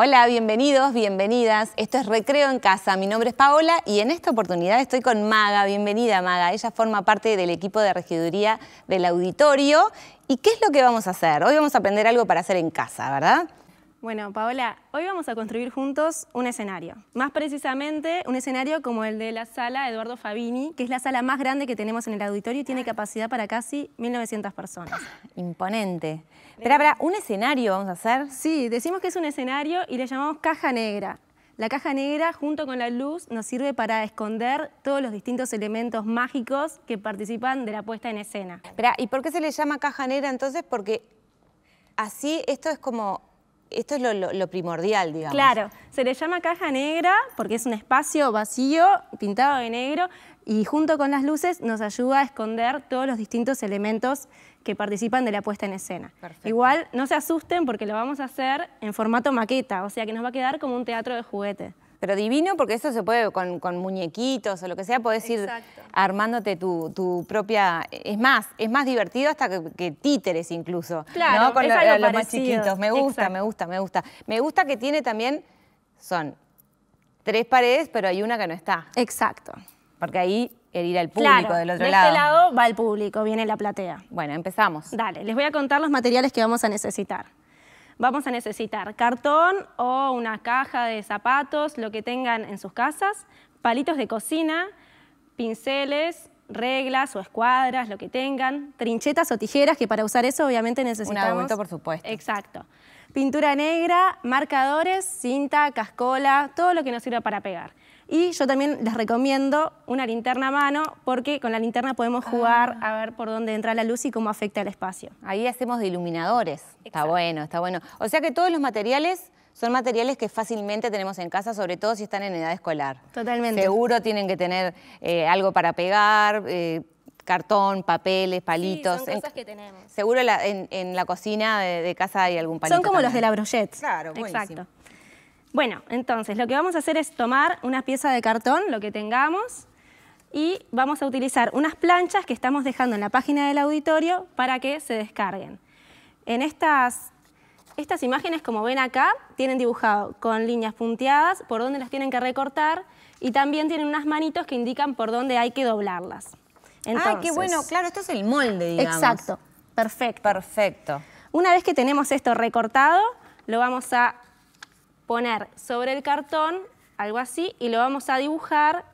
Hola, bienvenidos, bienvenidas. Esto es Recreo en Casa. Mi nombre es Paola y en esta oportunidad estoy con Maga. Bienvenida, Maga. Ella forma parte del equipo de regiduría del auditorio. ¿Y qué es lo que vamos a hacer? Hoy vamos a aprender algo para hacer en casa, ¿verdad? Bueno, Paola, hoy vamos a construir juntos un escenario. Más precisamente, un escenario como el de la sala Eduardo Fabini, que es la sala más grande que tenemos en el auditorio y tiene capacidad para casi 1.900 personas. Imponente. Pero habrá ¿un escenario vamos a hacer? Sí, decimos que es un escenario y le llamamos caja negra. La caja negra, junto con la luz, nos sirve para esconder todos los distintos elementos mágicos que participan de la puesta en escena. Espera, ¿y por qué se le llama caja negra entonces? Porque así esto es como esto es lo, primordial, digamos. Claro, se le llama caja negra porque es un espacio vacío, pintado de negro, y junto con las luces nos ayuda a esconder todos los distintos elementos que participan de la puesta en escena. Igual, no se asusten porque lo vamos a hacer en formato maqueta, o sea que nos va a quedar como un teatro de juguete. Pero divino porque eso se puede con, muñequitos o lo que sea, podés ir armándote tu, propia... Es más, es más divertido hasta que, títeres incluso. Claro, Con los más chiquitos. Me gusta, me gusta, me gusta. Me gusta que tiene también, son tres paredes, pero hay una que no está. Exacto. Porque ahí ir al público del otro de este lado. De este lado va el público, viene la platea. Bueno, empezamos. Dale, les voy a contar los materiales que vamos a necesitar. Vamos a necesitar cartón o una caja de zapatos, lo que tengan en sus casas, palitos de cocina, pinceles, reglas o escuadras, lo que tengan, trinchetas o tijeras, que para usar eso obviamente necesitamos... Un aumento, por supuesto. Exacto. Pintura negra, marcadores, cinta, cascola, todo lo que nos sirva para pegar. Y yo también les recomiendo una linterna a mano porque con la linterna podemos ah. jugar a ver por dónde entra la luz y cómo afecta el espacio. Ahí hacemos de iluminadores. Está bueno, está bueno. O sea que todos los materiales son materiales que fácilmente tenemos en casa, sobre todo si están en edad escolar. Totalmente. Seguro tienen que tener eh, algo para pegar. Eh, cartón, papeles, palitos. Sí, cosas que tenemos. Seguro en, la cocina de, casa hay algún palito. Son como los de la brochette. Claro, buenísimo. Exacto. Bueno, entonces lo que vamos a hacer es tomar una pieza de cartón, lo que tengamos, y vamos a utilizar unas planchas que estamos dejando en la página del auditorio para que se descarguen. En estas, estas imágenes, como ven acá, tienen dibujado con líneas punteadas por dónde las tienen que recortar y también tienen unas manitos que indican por dónde hay que doblarlas. ah, qué bueno, claro, esto es el molde, digamos. Exacto, perfecto. Perfecto. Una vez que tenemos esto recortado, lo vamos a poner sobre el cartón algo así y lo vamos a dibujar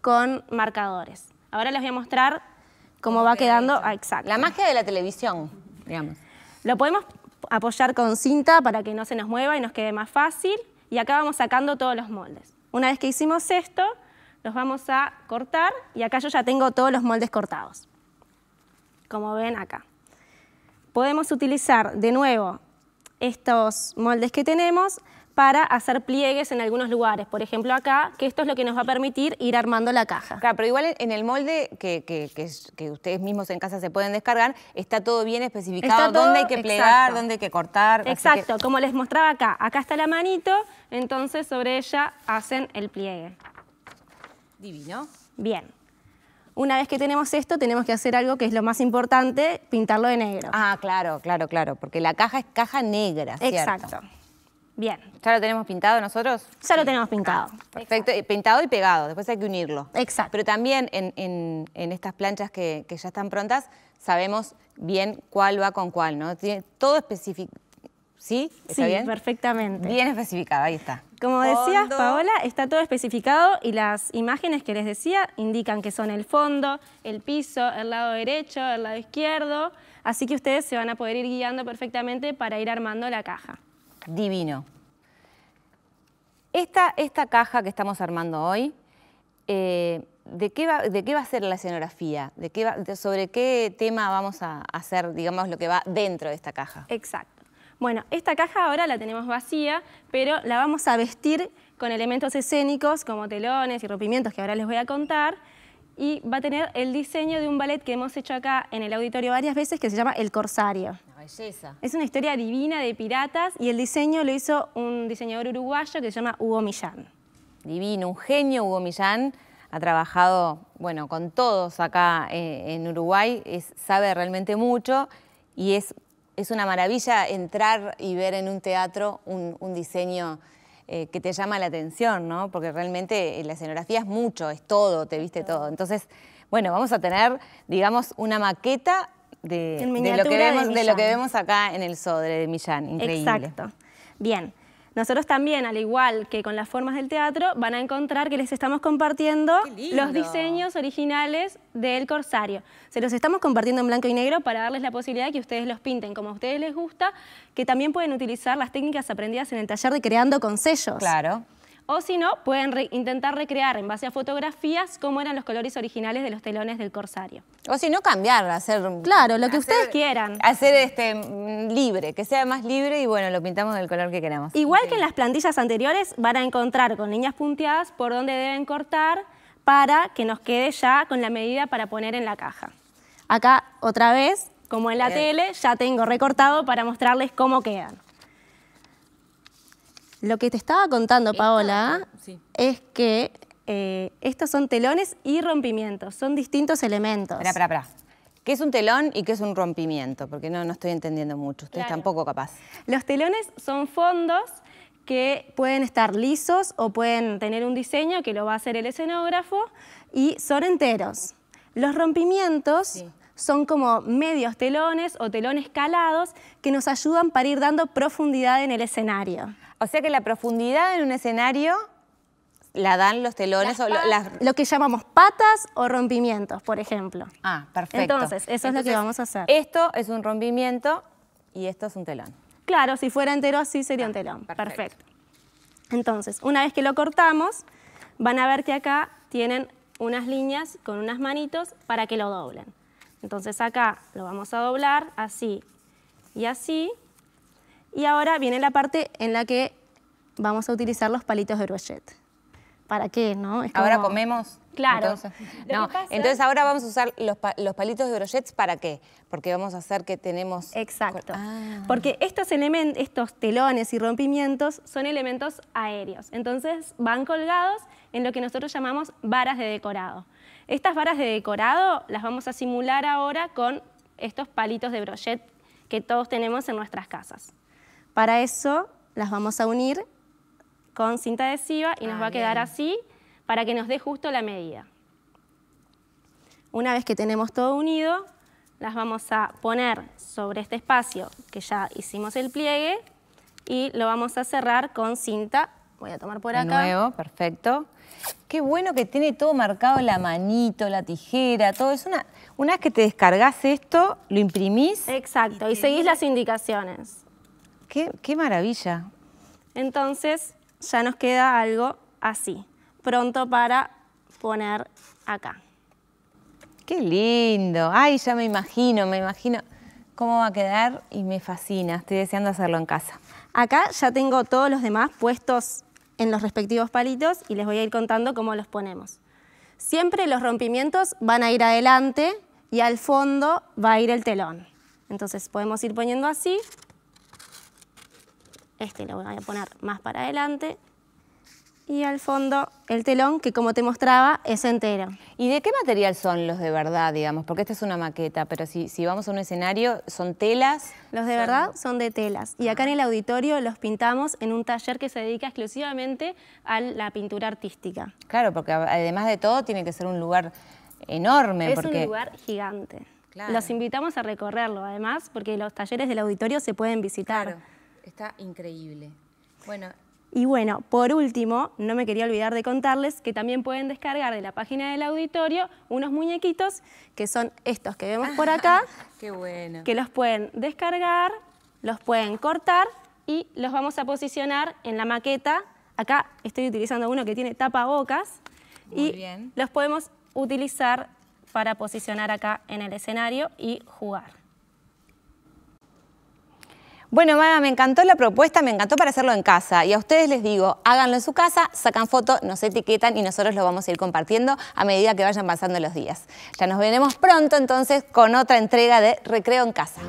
con marcadores. Ahora les voy a mostrar cómo va quedando. Ah, exacto. La magia de la televisión, digamos. Lo podemos apoyar con cinta para que no se nos mueva y nos quede más fácil. Y acá vamos sacando todos los moldes. Una vez que hicimos esto, los vamos a cortar y acá yo ya tengo todos los moldes cortados. Como ven acá. Podemos utilizar de nuevo estos moldes que tenemos para hacer pliegues en algunos lugares. Por ejemplo, acá, que esto es lo que nos va a permitir ir armando la caja. Claro, pero igual en el molde que, que, ustedes mismos en casa se pueden descargar, está todo bien especificado, dónde hay que plegar, dónde hay que cortar. Exacto, como les mostraba acá. Acá está la manito, entonces sobre ella hacen el pliegue. Divino. Bien una vez que tenemos esto, tenemos que hacer algo que es lo más importante, pintarlo de negro. Ah, claro, claro, claro, porque la caja es caja negra, ¿cierto? Exacto. Bien. ¿Ya lo tenemos pintado nosotros? Ya lo tenemos pintado. Ah, perfecto, eh, pintado y pegado, después hay que unirlo. Exacto. Pero también en, estas planchas que, que, ya están prontas, sabemos bien cuál va con cuál, ¿no? Tiene todo específico ¿Sí? ¿Está sí, perfectamente. Bien especificada, ahí está. Como decías, Paola, está todo especificado y las imágenes que les decía indican que son el fondo, el piso, el lado derecho, el lado izquierdo. Así que ustedes se van a poder ir guiando perfectamente para ir armando la caja. Divino. Esta, esta caja que estamos armando hoy, eh, ¿de, qué va, ¿de, qué va, a ser la escenografía? ¿De qué ¿Sobre qué tema vamos a hacer, digamos, lo que va dentro de esta caja? Exacto. Bueno, esta caja ahora la tenemos vacía, pero la vamos a vestir con elementos escénicos como telones y rompimientos que ahora les voy a contar y va a tener el diseño de un ballet que hemos hecho acá en el auditorio varias veces que se llama El Corsario. belleza. Es una historia divina de piratas y el diseño lo hizo un diseñador uruguayo que se llama Hugo Millán. Divino, un genio Hugo Millán. Ha trabajado, bueno, con todos acá eh, en Uruguay, sabe realmente mucho y es es una maravilla entrar y ver en un teatro un, diseño eh, que te llama la atención, ¿no? Porque realmente eh, la escenografía es mucho, es todo, te viste todo. Entonces, bueno, vamos a tener, digamos, una maqueta de, lo, que vemos, de, lo que vemos acá en el Sodre de Millán. Increíble. Exacto. Bien. Nosotros también, al igual que con las formas del teatro, van a encontrar que les estamos compartiendo los diseños originales del corsario. Se los estamos compartiendo en blanco y negro para darles la posibilidad de que ustedes los pinten como a ustedes les gusta, que también pueden utilizar las técnicas aprendidas en el taller de creando con sellos. Claro o si no, pueden intentar recrear en base a fotografías cómo eran los colores originales de los telones del corsario. O si no, cambiar, hacer... Claro, lo que ustedes quieran. Hacer este mm, libre, que sea más libre y bueno, lo pintamos del color que queramos. Igual que en las plantillas anteriores, van a encontrar con líneas punteadas por donde deben cortar para que nos quede ya con la medida para poner en la caja. Acá, otra vez, como en la tele, ya tengo recortado para mostrarles cómo quedan. Lo que te estaba contando, Paola, es que eh, estos son telones y rompimientos, son distintos elementos. Espera, espera, espera. ¿Qué es un telón y qué es un rompimiento? Porque no, no estoy entendiendo mucho, Usted tampoco capaz. Los telones son fondos que pueden estar lisos o pueden tener un diseño que lo va a hacer el escenógrafo y son enteros. Los rompimientos son como medios telones o telones calados que nos ayudan para ir dando profundidad en el escenario. O sea que la profundidad en un escenario la dan los telones o lo, que llamamos patas o rompimientos, por ejemplo. Ah, perfecto. Entonces, eso es lo que vamos a hacer. Esto es un rompimiento y esto es un telón. Claro, si fuera entero sí sería un ah, telón. perfecto. Entonces, una vez que lo cortamos, van a ver que acá tienen unas líneas con unas manitos para que lo doblen. Entonces acá lo vamos a doblar así y así. Y ahora viene la parte en la que vamos a utilizar los palitos de brochet. ¿Para qué? No? Ahora comemos. Claro. Entonces, no. Entonces ahora vamos a usar los, palitos de brochets para qué? Porque vamos a hacer que tenemos... Exacto. Ah. Porque estos, estos telones y rompimientos son elementos aéreos. Entonces van colgados en lo que nosotros llamamos varas de decorado. Estas varas de decorado las vamos a simular ahora con estos palitos de brochet que todos tenemos en nuestras casas. Para eso las vamos a unir con cinta adhesiva y nos ah, va a quedar así para que nos dé justo la medida. Una vez que tenemos todo unido, las vamos a poner sobre este espacio que ya hicimos el pliegue y lo vamos a cerrar con cinta Voy a tomar por de acá. Nuevo, perfecto. Qué bueno que tiene todo marcado, la manito, la tijera, todo. Es una, una vez que te descargas esto, lo imprimís. Exacto, y, seguís las indicaciones. Qué, qué maravilla. Entonces, ya nos queda algo así, pronto para poner acá. Qué lindo. Ay, ya me imagino, me imagino cómo va a quedar y me fascina. Estoy deseando hacerlo en casa. Acá ya tengo todos los demás puestos en los respectivos palitos y les voy a ir contando cómo los ponemos. Siempre los rompimientos van a ir adelante y al fondo va a ir el telón. Entonces podemos ir poniendo así. Este lo voy a poner más para adelante. Y al fondo el telón, que como te mostraba, es entero. ¿Y de qué material son los de verdad, digamos? Porque esta es una maqueta, pero si, vamos a un escenario, ¿son telas? Los de verdad son de telas. Y ah. acá en el auditorio los pintamos en un taller que se dedica exclusivamente a la pintura artística. Claro, porque además de todo tiene que ser un lugar enorme. Es un lugar gigante. Los invitamos a recorrerlo, además, porque los talleres del auditorio se pueden visitar. está increíble. Bueno, y bueno, por último, no me quería olvidar de contarles que también pueden descargar de la página del auditorio unos muñequitos, que son estos que vemos por acá. ¡Qué bueno! Que los pueden descargar, los pueden cortar y los vamos a posicionar en la maqueta. Acá estoy utilizando uno que tiene tapabocas. y los podemos utilizar para posicionar acá en el escenario y jugar. Bueno, Maga, me encantó la propuesta, me encantó para hacerlo en casa. Y a ustedes les digo, háganlo en su casa, sacan foto, nos etiquetan y nosotros lo vamos a ir compartiendo a medida que vayan pasando los días. Ya nos veremos pronto entonces con otra entrega de Recreo en Casa.